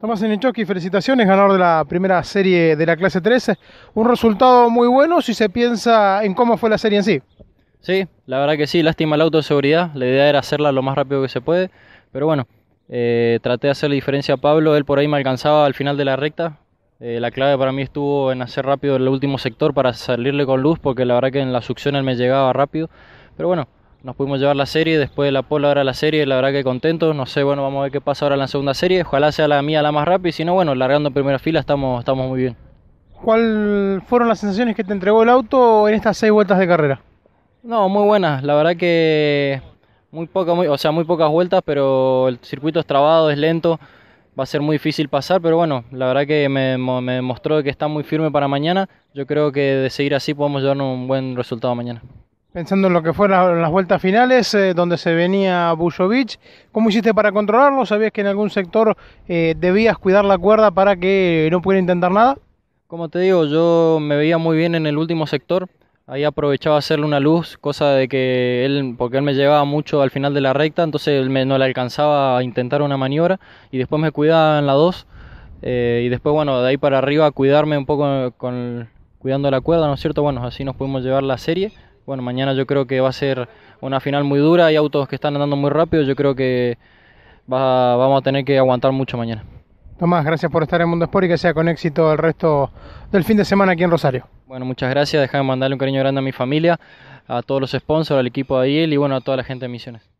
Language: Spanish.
Tomás Enichoski, felicitaciones, ganador de la primera serie de la clase 13. Un resultado muy bueno si se piensa en cómo fue la serie en sí. Sí, la verdad que sí, lástima la autoseguridad. La idea era hacerla lo más rápido que se puede, pero bueno, eh, traté de hacer la diferencia a Pablo. Él por ahí me alcanzaba al final de la recta. Eh, la clave para mí estuvo en hacer rápido el último sector para salirle con luz, porque la verdad que en la succión él me llegaba rápido. Pero bueno, nos pudimos llevar la serie, después de la pola ahora la serie, la verdad que contentos, no sé, bueno, vamos a ver qué pasa ahora en la segunda serie, ojalá sea la mía la más rápida, si no, bueno, largando en primera fila estamos, estamos muy bien. ¿Cuáles fueron las sensaciones que te entregó el auto en estas seis vueltas de carrera? No, muy buenas, la verdad que muy poca, muy, o sea, muy pocas vueltas, pero el circuito es trabado, es lento, va a ser muy difícil pasar, pero bueno, la verdad que me, me demostró que está muy firme para mañana, yo creo que de seguir así podemos llevarnos un buen resultado mañana. Pensando en lo que fueron las vueltas finales, eh, donde se venía Bujovic, ¿cómo hiciste para controlarlo? ¿Sabías que en algún sector eh, debías cuidar la cuerda para que no pudiera intentar nada? Como te digo, yo me veía muy bien en el último sector. Ahí aprovechaba hacerle una luz, cosa de que él, porque él me llevaba mucho al final de la recta, entonces él no le alcanzaba a intentar una maniobra y después me cuidaba en la 2. Eh, y después, bueno, de ahí para arriba cuidarme un poco con, cuidando la cuerda, ¿no es cierto? Bueno, así nos pudimos llevar la serie bueno, mañana yo creo que va a ser una final muy dura, hay autos que están andando muy rápido, yo creo que va, vamos a tener que aguantar mucho mañana. Tomás, gracias por estar en Mundo Sport y que sea con éxito el resto del fin de semana aquí en Rosario. Bueno, muchas gracias, déjame mandarle un cariño grande a mi familia, a todos los sponsors, al equipo de Ariel y bueno, a toda la gente de Misiones.